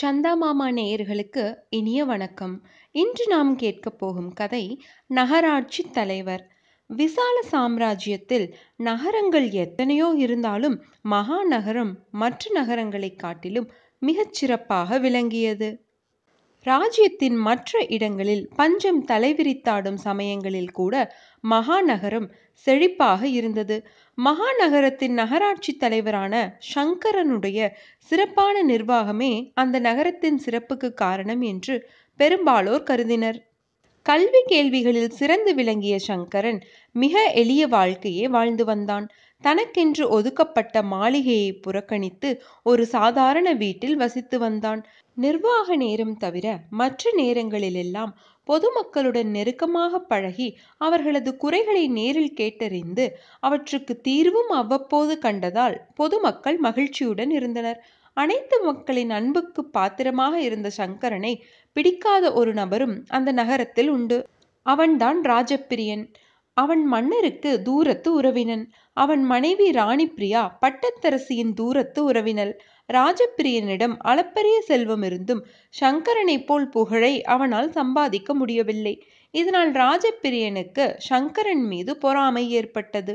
சந்தா மாமா நேயர்களுக்கு இனிய வணக்கம் இன்று நாம் கேட்கப் போகும் கதை நகராட்சி தலைவர் விசால சாம்ராஜ்யத்தில் நகரங்கள் எத்தனையோ இருந்தாலும் மகாநகரம் மற்ற நகரங்களை காட்டிலும் மிகச் சிறப்பாக விளங்கியது ராஜ்யத்தின் மற்ற இடங்களில் பஞ்சம் தலைவிரித்தாடும் சமயங்களில் கூட மகாநகரம் செழிப்பாக இருந்தது மகாநகரத்தின் நகராட்சி தலைவரான ஷங்கரனுடைய சிறப்பான நிர்வாகமே அந்த நகரத்தின் சிறப்புக்கு காரணம் என்று பெரும்பாலோர் கருதினர் கல்வி கேள்விகளில் சிறந்து விளங்கிய சங்கரன் மிக எளிய வாழ்க்கையே வாழ்ந்து வந்தான் தனக்கென்று ஒதுக்கப்பட்ட மாளிகையை புறக்கணித்து ஒரு சாதாரண வீட்டில் வசித்து வந்தான் நிர்வாக நேரம் தவிர மற்ற நேரங்களிலெல்லாம் பொதுமக்களுடன் நெருக்கமாக பழகி அவர்களது குறைகளை நேரில் கேட்டறிந்து அவற்றுக்கு தீர்வும் அவ்வப்போது கண்டதால் பொதுமக்கள் மகிழ்ச்சியுடன் இருந்தனர் அனைத்து மக்களின் அன்புக்கு பாத்திரமாக இருந்த சங்கரனை பிடிக்காத ஒரு நபரும் அந்த நகரத்தில் உண்டு அவன்தான் ராஜப்பிரியன் அவன் மன்னருக்கு தூரத்து உறவினன் அவன் மனைவி ராணி பிரியா பட்டத்தரசியின் தூரத்து உறவினள் ராஜப்பிரியனிடம் அளப்பரிய செல்வம் இருந்தும் சங்கரனைப் போல் புகழை அவனால் சம்பாதிக்க முடியவில்லை இதனால் ராஜப்பிரியனுக்கு சங்கரன் மீது பொறாமை ஏற்பட்டது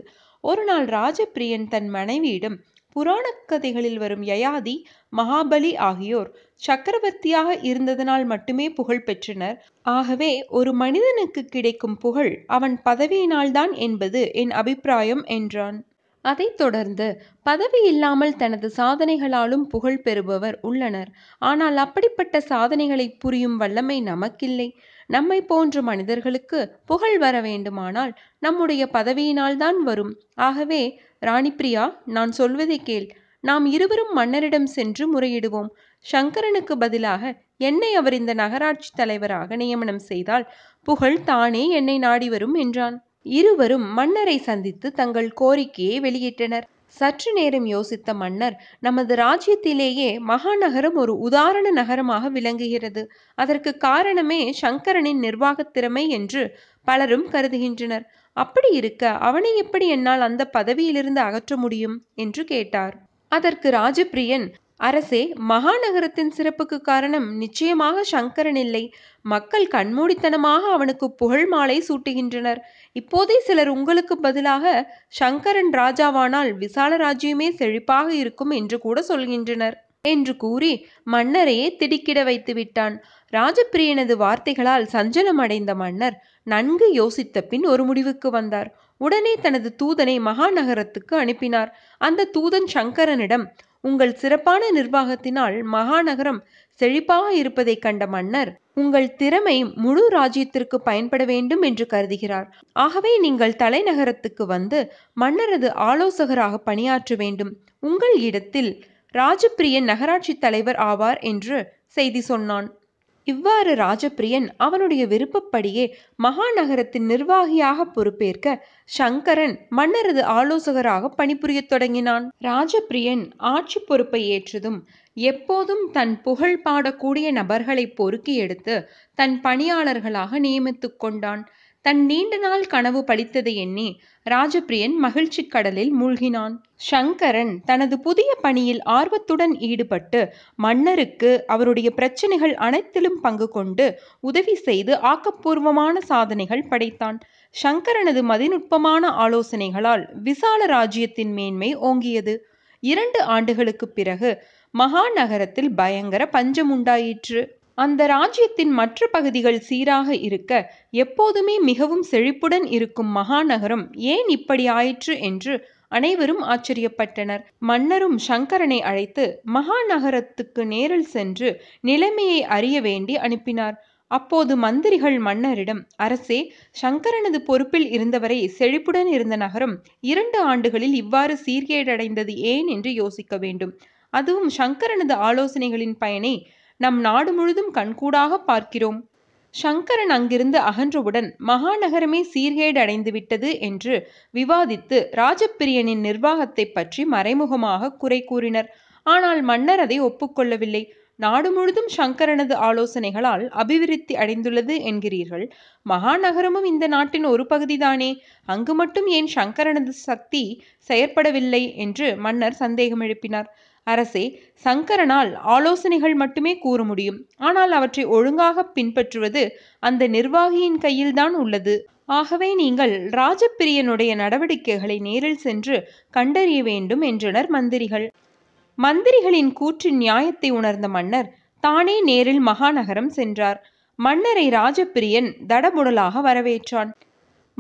ஒரு நாள் ராஜப்பிரியன் தன் மனைவியிடம் புராணக் கதைகளில் வரும் யயாதி மகாபலி ஆகியோர் சக்கரவர்த்தியாக இருந்ததனால் மட்டுமே புகழ் பெற்றனர் ஆகவே ஒரு மனிதனுக்கு கிடைக்கும் புகழ் அவன் பதவியினால்தான் என்பது என் அபிப்பிராயம் என்றான் அதைத் தொடர்ந்து பதவி இல்லாமல் தனது சாதனைகளாலும் புகழ் பெறுபவர் உள்ளனர். ஆனால் அப்படிப்பட்ட சாதனைகளை புரியும் வல்லமை நமக்கில்லை. நம்மைப் போன்ற மனிதர்களுக்கு புகழ் வர வேண்டுமானால் நம்முடைய பதவியினால் தான் வரும். ஆகவே ராணிப்ரியா நான் சொல்வதைக் கேள். நாம் இருவரும் மன்னரிடம் சென்று முறையிடுவோம். சங்கரனுக்கு பதிலாக என்னை அவர் இந்த நகராட்சி தலைவராக நியமனம் செய்தால் புகழ் தானே என்னை நாடி வரும் என்றான். இருவரும் மன்னரை சந்தித்து தங்கள் கோரிக்கையை வெளியிட்டனர் சற்று நேரம் யோசித்த மன்னர் நமது ராஜ்யத்திலேயே மகாநகரம் ஒரு உதாரண நகரமாக விளங்குகிறது அதற்கு காரணமே சங்கரனின் நிர்வாகத் திறமை என்று பலரும் கருதுகின்றனர் அப்படி இருக்க அவனை எப்படி என்னால் அந்த பதவியிலிருந்து அகற்ற முடியும் என்று கேட்டார் அதற்கு ராஜபிரியன் அரசே மகாநகரத்தின் சிறப்புக்கு காரணம் நிச்சயமாக சங்கரன் இல்லை மக்கள் கண்மூடித்தனமாக அவனுக்கு புகழ் மாலை சூட்டுகின்றனர் இப்போதே சிலர் உங்களுக்கு பதிலாக சங்கரன் ராஜாவானால் விசால ராஜ்யமே செழிப்பாக இருக்கும் என்று கூட சொல்கின்றனர் என்று கூறி மன்னரையே திடுக்கிட வைத்து விட்டான் ராஜப்பிரியனது வார்த்தைகளால் அடைந்த மன்னர் நன்கு யோசித்த பின் ஒரு முடிவுக்கு வந்தார் உடனே தனது தூதனை மகாநகரத்துக்கு அனுப்பினார் அந்த தூதன் சங்கரனிடம் உங்கள் சிறப்பான நிர்வாகத்தினால் மகாநகரம் செழிப்பாக இருப்பதை கண்ட மன்னர் உங்கள் திறமை முழு ராஜ்யத்திற்கு பயன்பட வேண்டும் என்று கருதுகிறார் ஆகவே நீங்கள் தலைநகரத்துக்கு வந்து மன்னரது ஆலோசகராக பணியாற்ற வேண்டும் உங்கள் இடத்தில் ராஜப்பிரிய நகராட்சி தலைவர் ஆவார் என்று செய்தி சொன்னான் இவ்வாறு ராஜபிரியன் அவனுடைய விருப்பப்படியே மகாநகரத்தின் நிர்வாகியாக பொறுப்பேற்க சங்கரன் மன்னரது ஆலோசகராக பணிபுரியத் தொடங்கினான் ராஜபிரியன் ஆட்சி பொறுப்பை ஏற்றதும் எப்போதும் தன் புகழ் பாடக்கூடிய நபர்களை பொறுக்கி எடுத்து தன் பணியாளர்களாக நியமித்து கொண்டான் தன் நீண்ட நாள் கனவு படித்ததை எண்ணி ராஜபிரியன் மகிழ்ச்சி கடலில் மூழ்கினான் சங்கரன் தனது புதிய பணியில் ஆர்வத்துடன் ஈடுபட்டு மன்னருக்கு அவருடைய பிரச்சனைகள் அனைத்திலும் பங்கு கொண்டு உதவி செய்து ஆக்கப்பூர்வமான சாதனைகள் படைத்தான் சங்கரனது மதிநுட்பமான ஆலோசனைகளால் விசால ராஜ்யத்தின் மேன்மை ஓங்கியது இரண்டு ஆண்டுகளுக்குப் பிறகு மகாநகரத்தில் பயங்கர பஞ்சம் உண்டாயிற்று அந்த ராஜ்யத்தின் மற்ற பகுதிகள் சீராக இருக்க எப்போதுமே மிகவும் செழிப்புடன் இருக்கும் மகாநகரம் ஏன் இப்படி ஆயிற்று என்று அனைவரும் ஆச்சரியப்பட்டனர் மன்னரும் சங்கரனை அழைத்து மகாநகரத்துக்கு நேரில் சென்று நிலைமையை அறிய வேண்டி அனுப்பினார் அப்போது மந்திரிகள் மன்னரிடம் அரசே சங்கரனது பொறுப்பில் இருந்தவரை செழிப்புடன் இருந்த நகரம் இரண்டு ஆண்டுகளில் இவ்வாறு சீர்கேடடைந்தது ஏன் என்று யோசிக்க வேண்டும் அதுவும் சங்கரனது ஆலோசனைகளின் பயனை நம் நாடு முழுதும் கண்கூடாக பார்க்கிறோம் சங்கரன் அங்கிருந்து அகன்றவுடன் மகாநகரமே சீர்கேடு அடைந்துவிட்டது என்று விவாதித்து ராஜப்பிரியனின் நிர்வாகத்தை பற்றி மறைமுகமாக குறை கூறினர் ஆனால் மன்னர் அதை ஒப்புக்கொள்ளவில்லை நாடு முழுதும் சங்கரனது ஆலோசனைகளால் அபிவிருத்தி அடைந்துள்ளது என்கிறீர்கள் மகாநகரமும் இந்த நாட்டின் ஒரு பகுதிதானே அங்கு மட்டும் ஏன் சங்கரனது சக்தி செயற்படவில்லை என்று மன்னர் சந்தேகம் எழுப்பினார் அரசே சங்கரனால் ஆலோசனைகள் மட்டுமே கூற முடியும் ஆனால் அவற்றை ஒழுங்காக பின்பற்றுவது அந்த நிர்வாகியின் கையில்தான் உள்ளது ஆகவே நீங்கள் ராஜப்பிரியனுடைய நடவடிக்கைகளை நேரில் சென்று கண்டறிய வேண்டும் என்றனர் மந்திரிகள் மந்திரிகளின் கூற்றின் நியாயத்தை உணர்ந்த மன்னர் தானே நேரில் மகாநகரம் சென்றார் மன்னரை ராஜப்பிரியன் தடபுடலாக வரவேற்றான்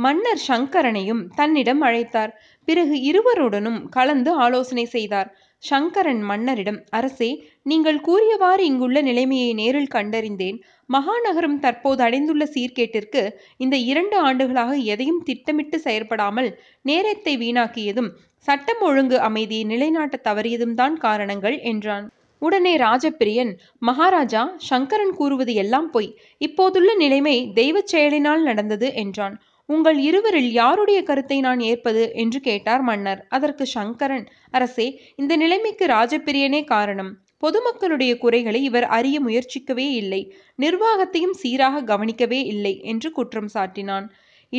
மன்னர் சங்கரனையும் தன்னிடம் அழைத்தார் பிறகு இருவருடனும் கலந்து ஆலோசனை செய்தார் சங்கரன் மன்னரிடம் அரசே நீங்கள் கூறியவாறு இங்குள்ள நிலைமையை நேரில் கண்டறிந்தேன் மகாநகரம் தற்போது அடைந்துள்ள சீர்கேட்டிற்கு இந்த இரண்டு ஆண்டுகளாக எதையும் திட்டமிட்டு செயற்படாமல் நேரத்தை வீணாக்கியதும் சட்டம் ஒழுங்கு அமைதியை நிலைநாட்ட தவறியதும் தான் காரணங்கள் என்றான் உடனே ராஜப்பிரியன் மகாராஜா சங்கரன் கூறுவது எல்லாம் பொய் இப்போதுள்ள நிலைமை தெய்வச் செயலினால் நடந்தது என்றான் உங்கள் இருவரில் யாருடைய கருத்தை நான் ஏற்பது என்று கேட்டார் மன்னர் அதற்கு சங்கரன் அரசே இந்த நிலைமைக்கு ராஜபிரியனே காரணம் பொதுமக்களுடைய குறைகளை இவர் அறிய முயற்சிக்கவே இல்லை நிர்வாகத்தையும் சீராக கவனிக்கவே இல்லை என்று குற்றம் சாட்டினான்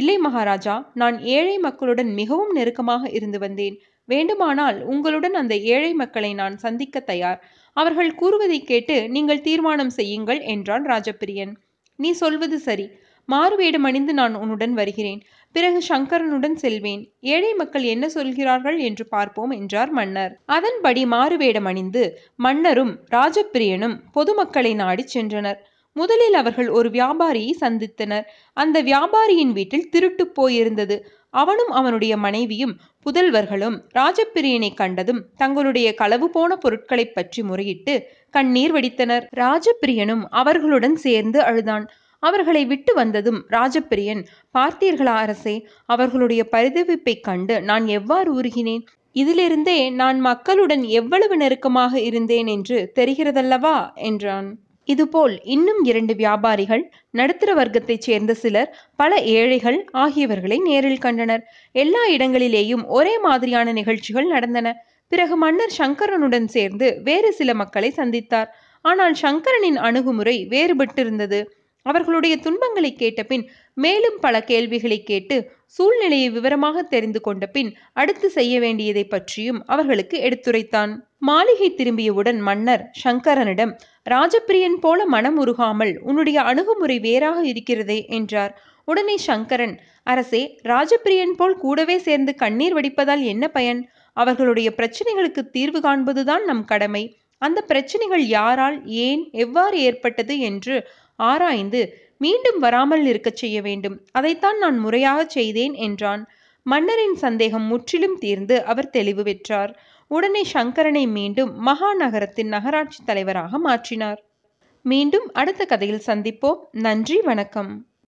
இல்லை மகாராஜா நான் ஏழை மக்களுடன் மிகவும் நெருக்கமாக இருந்து வந்தேன் வேண்டுமானால் உங்களுடன் அந்த ஏழை மக்களை நான் சந்திக்க தயார் அவர்கள் கூறுவதை கேட்டு நீங்கள் தீர்மானம் செய்யுங்கள் என்றான் ராஜபிரியன் நீ சொல்வது சரி மாறுவேடம் அணிந்து நான் உன்னுடன் வருகிறேன் பிறகு சங்கரனுடன் செல்வேன் ஏழை மக்கள் என்ன சொல்கிறார்கள் என்று பார்ப்போம் என்றார் மன்னர் அதன்படி மாறுவேடம் அணிந்து மன்னரும் ராஜப்பிரியனும் பொதுமக்களை நாடி சென்றனர் முதலில் அவர்கள் ஒரு வியாபாரியை சந்தித்தனர் அந்த வியாபாரியின் வீட்டில் திருட்டு போயிருந்தது அவனும் அவனுடைய மனைவியும் புதல்வர்களும் ராஜப்பிரியனை கண்டதும் தங்களுடைய களவு போன பொருட்களைப் பற்றி முறையிட்டு கண்ணீர் வடித்தனர் ராஜப்பிரியனும் அவர்களுடன் சேர்ந்து அழுதான் அவர்களை விட்டு வந்ததும் ராஜப்பிரியன் பார்த்தீர்களா அரசே அவர்களுடைய பரிதவிப்பைக் கண்டு நான் எவ்வாறு உருகினேன் இதிலிருந்தே நான் மக்களுடன் எவ்வளவு நெருக்கமாக இருந்தேன் என்று தெரிகிறதல்லவா என்றான் இதுபோல் இன்னும் இரண்டு வியாபாரிகள் நடுத்தர வர்க்கத்தைச் சேர்ந்த சிலர் பல ஏழைகள் ஆகியவர்களை நேரில் கண்டனர் எல்லா இடங்களிலேயும் ஒரே மாதிரியான நிகழ்ச்சிகள் நடந்தன பிறகு மன்னர் சங்கரனுடன் சேர்ந்து வேறு சில மக்களை சந்தித்தார் ஆனால் சங்கரனின் அணுகுமுறை வேறுபட்டிருந்தது அவர்களுடைய துன்பங்களை கேட்டபின் மேலும் பல கேள்விகளை கேட்டு சூழ்நிலையை விவரமாக தெரிந்து கொண்ட பின் அடுத்து செய்ய வேண்டியதை பற்றியும் அவர்களுக்கு எடுத்துரைத்தான் மாளிகை திரும்பியவுடன் மன்னர் சங்கரனிடம் ராஜப்பிரியன் போல மனம் உருகாமல் உன்னுடைய அணுகுமுறை வேறாக இருக்கிறதே என்றார் உடனே சங்கரன் அரசே ராஜப்பிரியன் போல் கூடவே சேர்ந்து கண்ணீர் வடிப்பதால் என்ன பயன் அவர்களுடைய பிரச்சனைகளுக்கு தீர்வு காண்பதுதான் நம் கடமை அந்த பிரச்சனைகள் யாரால் ஏன் எவ்வாறு ஏற்பட்டது என்று ஆராய்ந்து மீண்டும் வராமல் இருக்கச் செய்ய வேண்டும் அதைத்தான் நான் முறையாக செய்தேன் என்றான் மன்னரின் சந்தேகம் முற்றிலும் தீர்ந்து அவர் தெளிவு பெற்றார் உடனே சங்கரனை மீண்டும் மகாநகரத்தின் நகராட்சி தலைவராக மாற்றினார் மீண்டும் அடுத்த கதையில் சந்திப்போம் நன்றி வணக்கம்